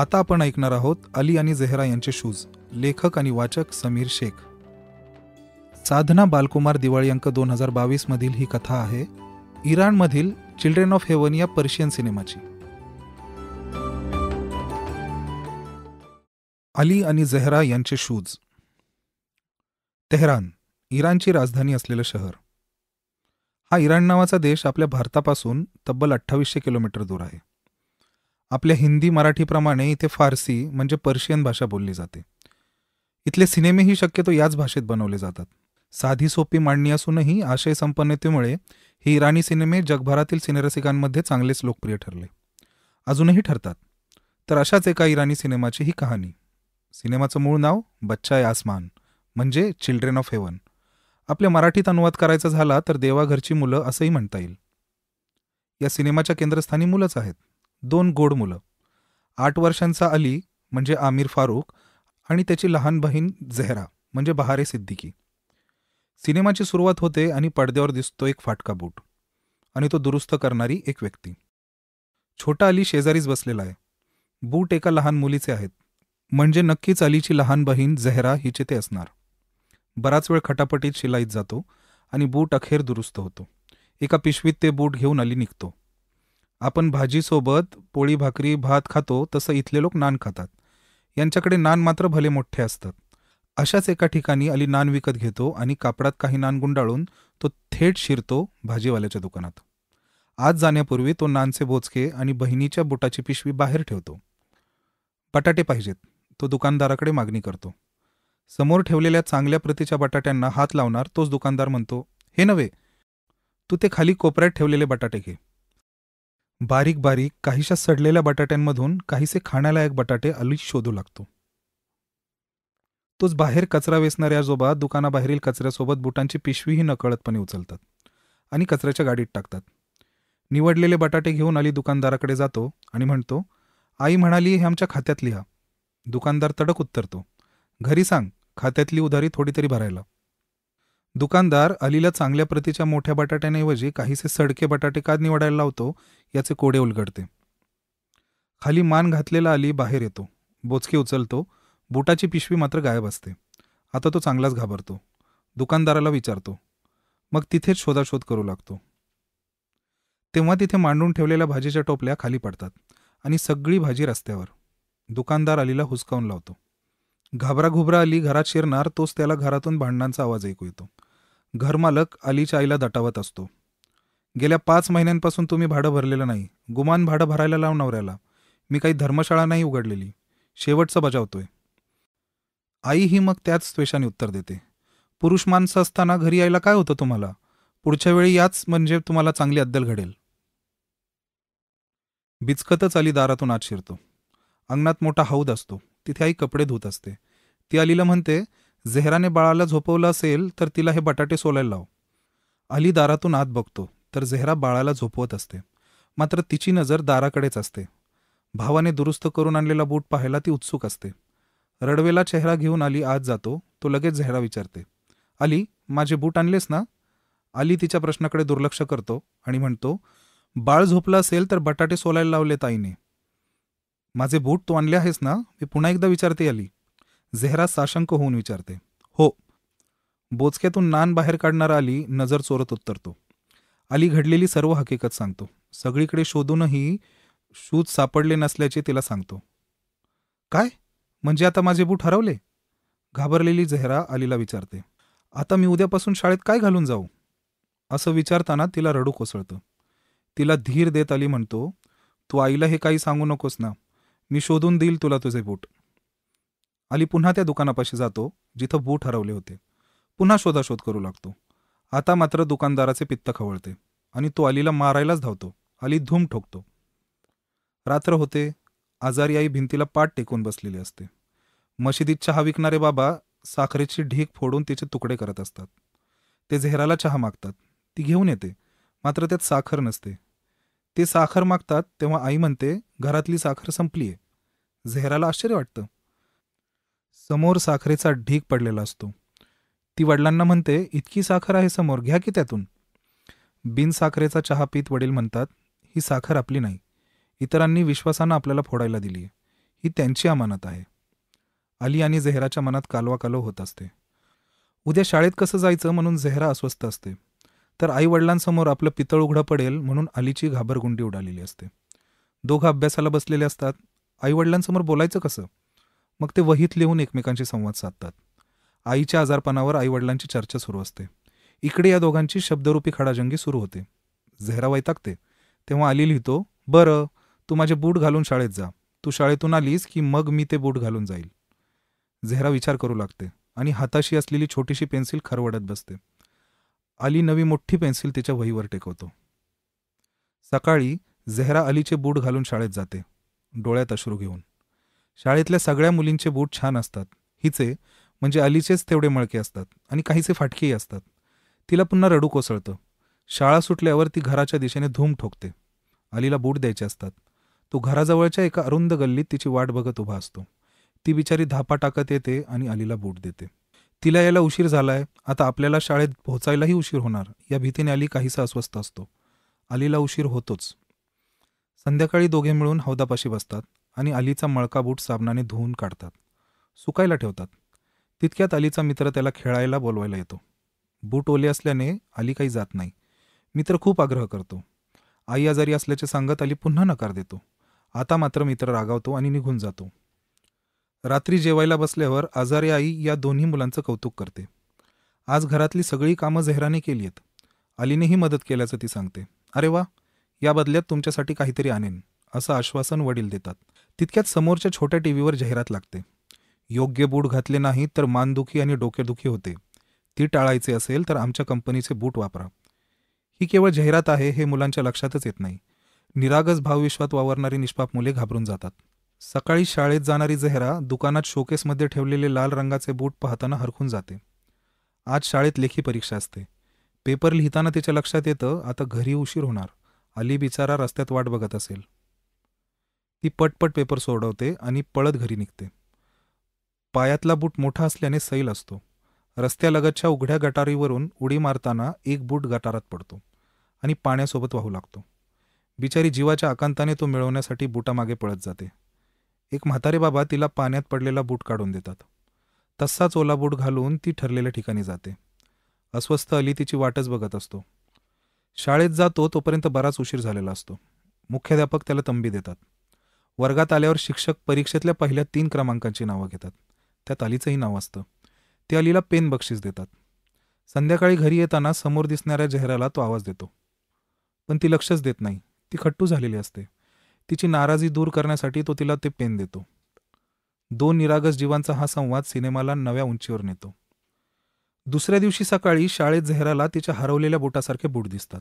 आता आपण ऐकणार आहोत अली आणि जेहरा यांचे शूज लेखक आणि वाचक समीर शेख साधना बालकुमार दिवाळी अंक दोन हजार बावीसमधील ही कथा आहे इराणमधील चिल्ड्रन ऑफ हेवन या पर्शियन सिनेमाची अली आणि जेहरा यांचे शूज तेहरान इराणची राजधानी असलेलं शहर हा इराण नावाचा देश आपल्या भारतापासून तब्बल अठ्ठावीसशे किलोमीटर दूर आहे आपल्या हिंदी मराठीप्रमाणे इथे फारसी म्हणजे पर्शियन भाषा बोलली जाते इथले सिनेमेही शक्यतो याच भाषेत बनवले जातात साधी सोपी मांडणी असूनही आशय संपन्नतेमुळे ही इराणी सिनेमे जगभरातील सिनेरसिकांमध्ये चांगलेच लोकप्रिय ठरले अजूनही ठरतात तर अशाच एका इराणी सिनेमाची ही कहाणी सिनेमाचं मूळ नाव बच्चा आसमान म्हणजे चिल्ड्रन ऑफ हेवन आपल्या मराठीत अनुवाद करायचा झाला तर देवाघरची मुलं असंही म्हणता येईल या सिनेमाच्या केंद्रस्थानी मुलंच आहेत दोन गोड मुलं आठ वर्षांचा अली म्हणजे आमिर फारूक आणि त्याची लहान बहीण झेहरा म्हणजे बहारे सिद्दीकी सिनेमाची सुरुवात होते आणि पडद्यावर दिसतो एक फाटका बूट आणि तो दुरुस्त करणारी एक व्यक्ती छोटा अली शेजारीच बसलेला आहे बूट एका लहान मुलीचे आहेत म्हणजे नक्कीच अलीची लहान बहीण झेहरा हिचे ते असणार बराच वेळ खटापटीत शिलाईत जातो आणि बूट अखेर दुरुस्त होतो एका पिशवीत ते बूट घेऊन अली निघतो आपण भाजीसोबत पोळी भाकरी भात खातो तसं इथले लोक नान खातात यांच्याकडे नान मात्र भले मोठे असतात अशाच एका ठिकाणी अली नान विकत घेतो आणि कापडात काही नान गुंडाळून तो थेट शिरतो भाजीवाल्याच्या दुकानात आज जाण्यापूर्वी तो नानचे बोचके आणि बहिणीच्या बुटाची पिशवी बाहेर ठेवतो बटाटे पाहिजेत तो दुकानदाराकडे मागणी करतो समोर ठेवलेल्या चांगल्या प्रतीच्या बटाट्यांना हात लावणार तोच दुकानदार म्हणतो हे नव्हे तू ते खाली कोपऱ्यात ठेवलेले बटाटे घे बारीक बारीक काहीशा सडलेल्या बटाट्यांमधून काहीसे खाण्यालायक बटाटे अलीच शोधू लागतो तोच बाहेर कचरा वेसणाऱ्या आजोबा दुकानाबाहेरील कचऱ्यासोबत बुटांची पिशवीही नकळतपणे उचलतात आणि कचऱ्याच्या गाडीत टाकतात निवडलेले बटाटे घेऊन अली दुकानदाराकडे जातो आणि म्हणतो आई म्हणाली हे आमच्या खात्यात लिहा दुकानदार तडक उत्तरतो घरी सांग खात्यातली उधारी थोडी तरी भरायला दुकानदार अलीला चांगल्या प्रतीच्या मोठ्या बटाट्यांऐवजी काहीसे सडके बटाटे का निवडायला लावतो याचे कोडे उलगडते खाली मान घातलेला अली बाहेर येतो बोचके उचलतो बुटाची पिशवी मात्र गायब असते आता तो चांगलाच घाबरतो दुकानदाराला विचारतो मग तिथेच शोधाशोध करू लागतो तेव्हा तिथे मांडून ठेवलेल्या भाजीच्या टोपल्या खाली पडतात आणि सगळी भाजी रस्त्यावर दुकानदार अलीला हुसकावून लावतो घाबराघुबरा अली घरात शिरणार तोच त्याला घरातून भांडणांचा आवाज ऐकू येतो घरमालक अलीच्या आईला दटावत असतो गेल्या पाच महिन्यांपासून तुम्ही भाडं भरलेलं नाही गुमान भाडं भरायला लाव नवऱ्याला मी काही धर्मशाळा नाही उघडलेली शेवटचं बजावतोय आई ही मग त्याच स्वेषाने उत्तर देते पुरुष माणसं असताना घरी यायला काय होतं तुम्हाला पुढच्या वेळी याच म्हणजे तुम्हाला चांगली अद्दल घडेल बिचकतच अली दारातून आत शिरतो अंगणात मोठा हौद असतो तिथे आई कपडे धुत असते ती अलीला म्हणते झेहराने बाळाला झोपवलं असेल तर तिला हे बटाटे सोलायला लाव अली दारातून आत बघतो तर झेहरा बाळाला झोपवत असते मात्र तिची नजर दाराकडेच असते भावाने दुरुस्त करून आणलेला बूट पाहायला ती उत्सुक असते रडवेला चेहरा घेऊन अली आत जातो तो लगेच झेहरा विचारते अली माझे बूट आणलेस ना अली तिच्या प्रश्नाकडे दुर्लक्ष करतो आणि म्हणतो बाळ झोपलं असेल तर बटाटे सोलायला लावले ताईने माझे बूट तू आणले आहेस ना मी पुन्हा एकदा विचारते अली झेहरा साशंक होऊन विचारते हो बोचक्यातून नान बाहेर काढणारा अली नजर चोरत उत्तरतो अली घडलेली सर्व हकीकत सांगतो सगळीकडे शोधूनही शूज सापडले नसल्याचे तिला सांगतो काय म्हणजे आता माझे बूट हरवले घाबरलेली झेहरा अलीला विचारते आता मी उद्यापासून शाळेत काय घालून जाऊ असं विचारताना तिला रडू कोसळतं तिला धीर देत अली म्हणतो तू आईला हे काही सांगू नकोस ना मी शोधून देईल तुला तुझे बूट अली पुन्हा त्या दुकानापाशी जातो जिथं बूट हरवले होते पुन्हा शोधाशोध करू लागतो आता मात्र दुकानदाराचे पित्त खवळते आणि तो अलीला मारायलाच धावतो अली धूम ठोकतो रात्र होते आजारी आई भिंतीला पाठ टेकून बसलेली असते मशिदीत चहा विकणारे बाबा साखरेची ढीक फोडून तिचे तुकडे करत असतात ते झेहराला चहा मागतात ती घेऊन येते मात्र त्यात साखर नसते ते साखर मागतात तेव्हा आई म्हणते घरातली साखर संपलीये झेहराला आश्चर्य वाटतं समोर साखरेचा ढीक पडलेला असतो ती वडिलांना म्हणते इतकी साखर आहे समोर घ्या की त्यातून बिनसाखरेचा चहा पीत वडील म्हणतात ही साखर आपली नाही इतरांनी विश्वासानं आपल्याला फोडायला दिली आहे ही त्यांची अमानत आहे अली आणि झेहराच्या मनात कालवा कालव होत असते उद्या शाळेत कसं जायचं म्हणून जेहरा अस्वस्थ असते तर आई वडिलांसमोर आपलं पितळ उघडं पडेल म्हणून अलीची घाबरगुंडी उडालेली असते दोघं अभ्यासाला बसलेले असतात आई वडिलांसमोर बोलायचं कसं मग ते वहीत लिहून एकमेकांशी संवाद साधतात आईच्या आजारपणावर आईवडिलांची चर्चा सुरू असते इकडे या दोघांची शब्दरूपी खडाजंगी सुरू होते झेहरा वैतागते तेव्हा आली लिहितो बरं तू माझे बूट घालून शाळेत जा तू शाळेतून आलीस की मग मी ते बूट घालून जाईल झेहरा विचार करू लागते आणि हाताशी असलेली छोटीशी पेन्सिल खरवडत बसते अली नवी मोठी पेन्सिल तिच्या वहीवर टेकवतो सकाळी झेहरा अलीचे बूट घालून शाळेत जाते डोळ्यात अश्रू घेऊन शाळेतल्या सगळ्या मुलींचे बूट छान असतात हिचे म्हणजे अलीचेच तेवढे मळके असतात आणि काहीसे फाटकेही असतात तिला पुन्हा रडू कोसळतं शाळा सुटल्यावर ती घराच्या दिशेने धूम ठोकते अलीला बूट द्यायचे असतात तो घराजवळच्या एका अरुंद गल्लीत तिची वाट बघत उभा असतो ती बिचारी धापा टाकत येते आणि अलीला बूट देते तिला याला उशीर झालाय आता आपल्याला शाळेत पोहोचायलाही उशीर होणार या भीतीने अली काहीसा अस्वस्थ असतो अलीला उशीर होतोच संध्याकाळी दोघे मिळून हौदापाशी बसतात आणि अलीचा मळका बूट साबणाने धुवून काढतात सुकायला ठेवतात तितक्यात अलीचा मित्र त्याला खेळायला बोलवायला येतो बूट ओले असल्याने अली काही जात नाही मित्र खूप आग्रह करतो आई आजारी असल्याचे सांगत अली पुन्हा नकार देतो आता मात्र मित्र रागावतो आणि निघून जातो रात्री जेवायला बसल्यावर आजारी आई या दोन्ही मुलांचं कौतुक करते आज घरातली सगळी कामं जहराने केली आहेत अलीनेही मदत केल्याचं ती सांगते अरे वा या बदल्यात तुमच्यासाठी काहीतरी आणेन असं आश्वासन वडील देतात तितक्यात समोरच्या छोट्या टी व्हीवर जाहिरात लागते योग्य बूट घातले नाही तर मानदुखी आणि डोकेदुखी होते ती टाळायचे असेल तर आमच्या कंपनीचे बूट वापरा ही केवळ जाहिरात आहे हे मुलांच्या लक्षातच येत नाही निरागस भावविश्वात वावरणारी निष्पाप मुले घाबरून जातात सकाळी शाळेत जाणारी जहरा दुकानात शोकेसमध्ये ठेवलेले लाल रंगाचे बूट पाहताना हरखून जाते आज शाळेत लेखी परीक्षा असते पेपर लिहिताना तिच्या लक्षात येतं आता घरी उशीर होणार अली बिचारा रस्त्यात वाट बघत असेल ती पटपट पेपर सोडवते आणि पळत घरी निघते पायातला बूट मोठा असल्याने सैल असतो रस्त्यालगतच्या उघड्या गटारीवरून उडी मारताना एक बूट गटारात पडतो आणि पाण्यासोबत वाहू लागतो बिचारी जीवाच्या आकांताने तो मिळवण्यासाठी बुटामागे पळत जाते एक म्हातारे बाबा तिला पाण्यात पडलेला बूट काढून देतात तस्साच ओला बूट घालून ती ठरलेल्या ठिकाणी जाते अस्वस्थ अली तिची वाटच बघत असतो शाळेत जातो तोपर्यंत बराच उशीर झालेला असतो मुख्याध्यापक त्याला तंबी देतात वर्गात आल्यावर शिक्षक परीक्षेतल्या पहिल्या तीन क्रमांकांची नावं घेतात त्यात अलीचंही नाव असतं ते अलीला पेन बक्षीस देतात संध्याकाळी घरी येताना समोर दिसणाऱ्या जहराला तो आवाज देतो पण ती लक्षच देत नाही ती खट्टू झालेली असते तिची नाराजी दूर करण्यासाठी तो तिला ते पेन देतो दोन निरागस जीवांचा हा संवाद सिनेमाला नव्या उंचीवर नेतो दुसऱ्या दिवशी सकाळी शाळेत झेहराला तिच्या हरवलेल्या बोटासारखे बूट दिसतात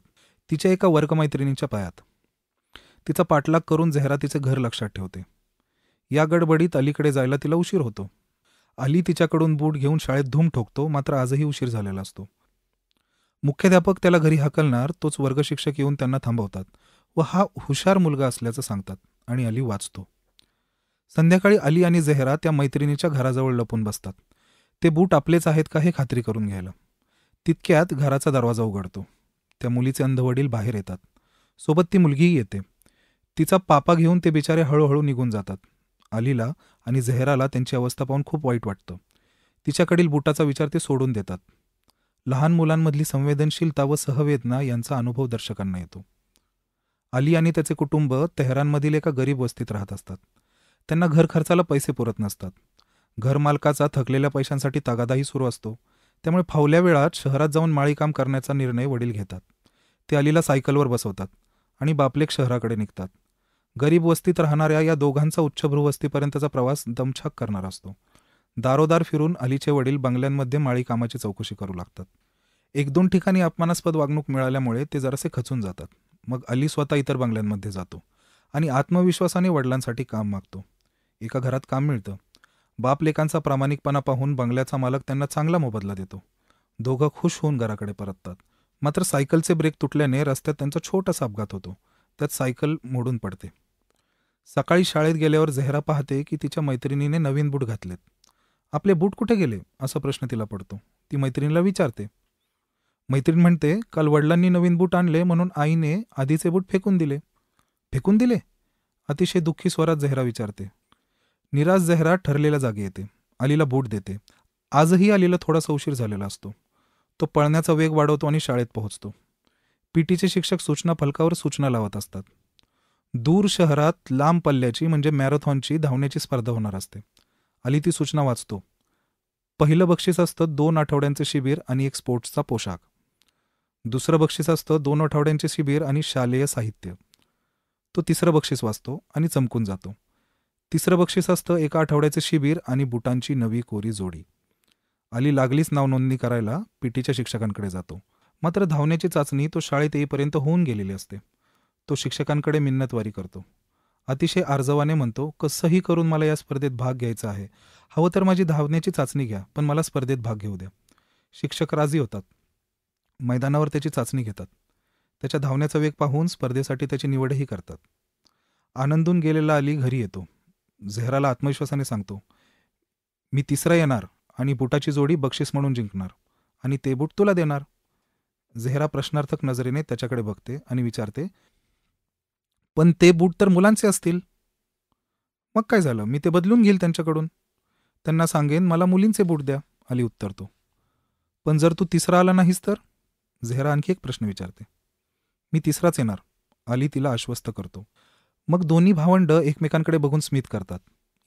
तिच्या एका वर्गमैत्रिणीच्या पायात तिचा पाठलाग करून झेहरा तिचे घर लक्षात ठेवते या गडबडीत अलीकडे जायला तिला उशीर होतो अली तिच्याकडून बूट घेऊन शाळेत धूम ठोकतो मात्र आजही उशीर झालेला असतो मुख्याध्यापक त्याला घरी हकलणार तोच वर्गशिक्षक येऊन त्यांना थांबवतात व हा हुशार मुलगा असल्याचं सांगतात आणि अली वाचतो संध्याकाळी अली आणि जेहरा त्या मैत्रिणीच्या घराजवळ लपून बसतात ते बूट आपलेच आहेत का हे खात्री करून घ्यायला तितक्यात घराचा दरवाजा उघडतो त्या मुलीचे अंधवडील बाहेर येतात सोबत ती मुलगीही येते तिचा पापा घेऊन ते बिचारे हळूहळू निघून जातात अलीला आणि झहराला त्यांची अवस्था पाहून खूप वाईट वाटतं तिच्याकडील बुटाचा विचार ते सोडून देतात लहान मुलांमधली संवेदनशीलता व सहवेदना यांचा अनुभव दर्शकांना येतो अली आणि त्याचे कुटुंब तेहरानमधील एका गरीब वस्तीत राहत असतात त्यांना घर खर्चाला पैसे पुरत नसतात घरमालकाचा थकलेल्या पैशांसाठी तगादाही सुरू असतो त्यामुळे फावल्या वेळात शहरात जाऊन माळीकाम करण्याचा निर्णय वडील घेतात ते अलीला सायकलवर बसवतात आणि बापलेक शहराकडे निघतात गरीब वस्तीत राहणाऱ्या या दोघांचा उच्चभ्रू वस्तीपर्यंतचा प्रवास दमछाक करणारा असतो दारोदार फिरून अलीचे वडील बंगल्यांमध्ये माळी कामाची चौकशी करू लागतात एक दोन ठिकाणी अपमानास्पद वागणूक मिळाल्यामुळे ते जरासे खचून जातात मग अली स्वतः इतर बंगल्यांमध्ये जातो आणि आत्मविश्वासाने वडिलांसाठी काम मागतो एका घरात काम मिळतं बापलेकांचा प्रामाणिकपणा पाहून बंगल्याचा मालक त्यांना चांगला मोबदला देतो दोघं खुश होऊन घराकडे परततात मात्र सायकलचे ब्रेक तुटल्याने रस्त्यात त्यांचा छोटासा अपघात होतो त्यात सायकल मोडून पडते सकाळी शाळेत गेल्यावर झेहरा पाहते की तिच्या मैत्रिणीने नवीन बूट घातलेत आपले बूट कुठे गेले असा प्रश्न तिला पडतो ती मैत्रिणीला विचारते मैत्रीण म्हणते काल वडिलांनी नवीन बूट आणले म्हणून आईने आधीचे बूट फेकून दिले फेकून दिले अतिशय दुःखी स्वरात झेहरा विचारते निराश झेहरा ठरलेल्या जागी येते आलीला बूट देते आजही आलीला थोडासा उशीर झालेला असतो तो पळण्याचा वेग वाढवतो आणि शाळेत पोहोचतो पीटीचे शिक्षक सूचना फलकावर सूचना लावत असतात दूर शहरात लांब पल्ल्याची म्हणजे मॅरेथॉनची धावण्याची स्पर्धा होणार असते आली ती सूचना वाचतो पहिलं बक्षीस असतं दोन आठवड्यांचे शिबिर आणि एक स्पोर्ट्सचा पोशाख दुसरं बक्षीस असतं दोन आठवड्यांचे शिबिर आणि शालेय साहित्य तो तिसरं बक्षीस वाचतो आणि चमकून जातो तिसरं बक्षीस असतं एका आठवड्याचे शिबिर आणि बुटांची नवी कोरी जोडी आली लागलीच नावनोंदणी करायला पीटीच्या शिक्षकांकडे जातो मात्र धावण्याची चाचणी तो शाळेत येईपर्यंत होऊन गेलेली असते तो शिक्षकांकडे मिन्नतवारी करतो अतिशय आर्जवाने म्हणतो कसंही करून मला या स्पर्धेत भाग घ्यायचा आहे हवं तर माझी धावण्याची चाचणी घ्या पण मला स्पर्धेत भाग घेऊ द्या शिक्षक राजी होतात मैदानावर त्याची चाचणी घेतात त्याच्या धावण्याचा वेग पाहून स्पर्धेसाठी त्याची निवडही करतात आनंदून गेलेला अली घरी येतो झेहराला आत्मविश्वासाने सांगतो मी तिसरा येणार आणि बुटाची जोडी बक्षीस म्हणून जिंकणार आणि ते बूट तुला देणार झेहरा प्रश्नार्थक नजरेने त्याच्याकडे बघते आणि विचारते पण ते बूट तर मुलांचे असतील मग काय झालं मी ते बदलून घेईल त्यांच्याकडून त्यांना सांगेन मला मुलींचे बूट द्या अली उत्तरतो पण जर तू तिसरा आला नाहीस तर झेहरा आणखी एक प्रश्न विचारते मी तिसराच येणार अली तिला आश्वस्त करतो मग दोन्ही भावंड एकमेकांकडे बघून स्मित करतात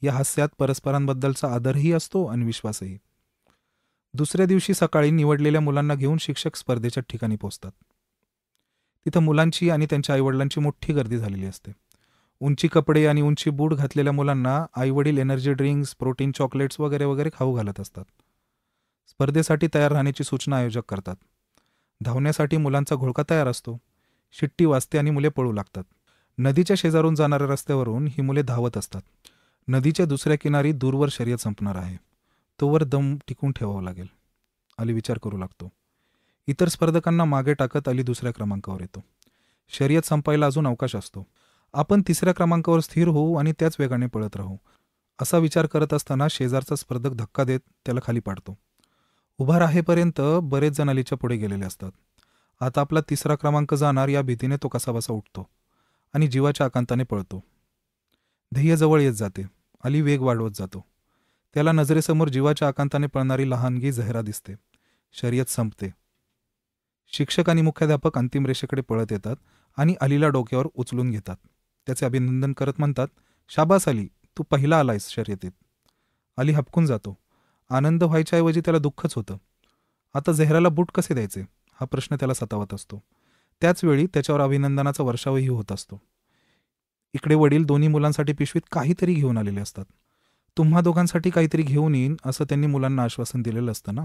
या हास्यात परस्परांबद्दलचा आदरही असतो आणि विश्वासही दुसऱ्या दिवशी सकाळी निवडलेल्या मुलांना घेऊन शिक्षक स्पर्धेच्या ठिकाणी पोहोचतात तिथं मुलांची आणि त्यांच्या आईवडिलांची मोठी गर्दी झालेली असते उंची कपडे आणि उंची बूट घातलेल्या मुलांना आईवडील एनर्जी ड्रिंक्स प्रोटीन चॉकलेट्स वगैरे वगैरे खाऊ घालत असतात स्पर्धेसाठी तयार राहण्याची सूचना आयोजक करतात धावण्यासाठी मुलांचा घोळका तयार असतो शिट्टी वाजते आणि मुले पळू लागतात नदीच्या शेजारून जाणाऱ्या रस्त्यावरून ही मुले धावत असतात नदीच्या दुसऱ्या किनारी दूरवर शर्यत संपणार आहे तोवर दम टिकून ठेवावा लागेल आली विचार करू लागतो इतर स्पर्धकांना मागे टाकत अली दुसऱ्या क्रमांकावर येतो शर्यत संपायला अजून अवकाश असतो आपण तिसऱ्या क्रमांकावर स्थिर होऊ आणि त्याच वेगाने पळत राहू असा विचार करत असताना शेजारचा स्पर्धक धक्का देत त्याला खाली पाडतो उभा राहेपर्यंत बरेच जण अलीच्या पुढे गेलेले असतात आता आपला तिसरा क्रमांक जाणार या भीतीने तो कसाबसा उठतो आणि जीवाच्या आकांताने पळतो ध्येय जवळ येत जाते अली वेग वाढवत जातो त्याला नजरेसमोर जीवाच्या आकांताने पळणारी लहानगी जहरा दिसते शर्यत संपते शिक्षक आणि मुख्याध्यापक अंतिम रेषेकडे पळत येतात आणि अलीला डोक्यावर उचलून घेतात त्याचे अभिनंदन करत म्हणतात शाबास अली तू पहिला आलायस शर्यतीत अली हपकून जातो आनंद व्हायच्याऐवजी त्याला दुःखच होतं आता झेहराला बूट कसे द्यायचे हा प्रश्न त्याला सतावत असतो त्याचवेळी त्याच्यावर अभिनंदनाचा वर्षावही होत असतो इकडे वडील दोन्ही मुलांसाठी पिशवीत काहीतरी घेऊन आलेले असतात तुम्हा दोघांसाठी काहीतरी घेऊन येईन असं त्यांनी मुलांना आश्वासन दिलेलं असतं ना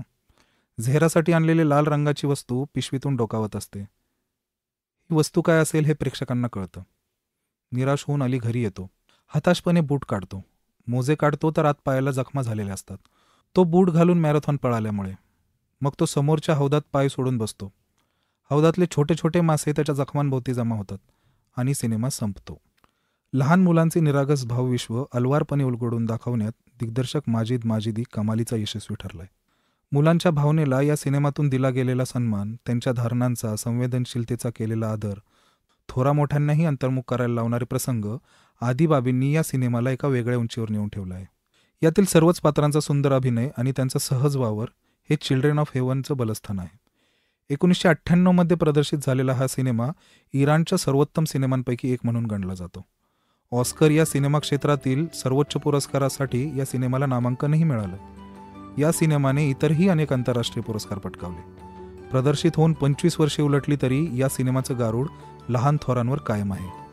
झेहरासाठी आणलेली लाल रंगाची वस्तू पिशवीतून डोकावत असते ही वस्तू काय असेल हे प्रेक्षकांना कळतं निराश होऊन अली घरी येतो हताशपणे बूट काढतो मोजे काढतो तर आत पायाला जखमा झालेल्या असतात तो बूट घालून मॅरेथॉन पळाल्यामुळे मग तो समोरच्या हौदात पाय सोडून बसतो हौदातले छोटे छोटे मासे त्याच्या जखमांभोवती जमा होतात आणि सिनेमा संपतो लहान मुलांचे निरागस भावविश्व अलवारपणे उलगडून दाखवण्यात दिग्दर्शक माजिद माजिदी कमालीचा यशस्वी ठरलाय मुलांच्या भावनेला या सिनेमातून दिला गेलेला सन्मान त्यांच्या धारणांचा संवेदनशीलतेचा केलेला आदर थोरा मोठ्यांनाही अंतर्मुख करायला लावणारे प्रसंग आदी बाबींनी या सिनेमाला एका वेगळ्या उंचीवर नेऊन ठेवला आहे यातील सर्वच पात्रांचा सुंदर अभिनय आणि त्यांचा सहज वावर हे चिल्ड्रन ऑफ हेवनचं बलस्थान आहे एकोणीसशे अठ्ठ्याण्णवमध्ये प्रदर्शित झालेला हा सिनेमा इराणच्या सर्वोत्तम सिनेमांपैकी एक म्हणून गणला जातो ऑस्कर या सिनेमा क्षेत्रातील सर्वोच्च पुरस्कारासाठी या सिनेमाला नामांकनही मिळालं या सिनेमाने इतरही अनेक आंतरराष्ट्रीय पुरस्कार पटकावले प्रदर्शित होऊन पंचवीस वर्षे उलटली तरी या सिनेमाचं गारूड लहान थोरांवर कायम आहे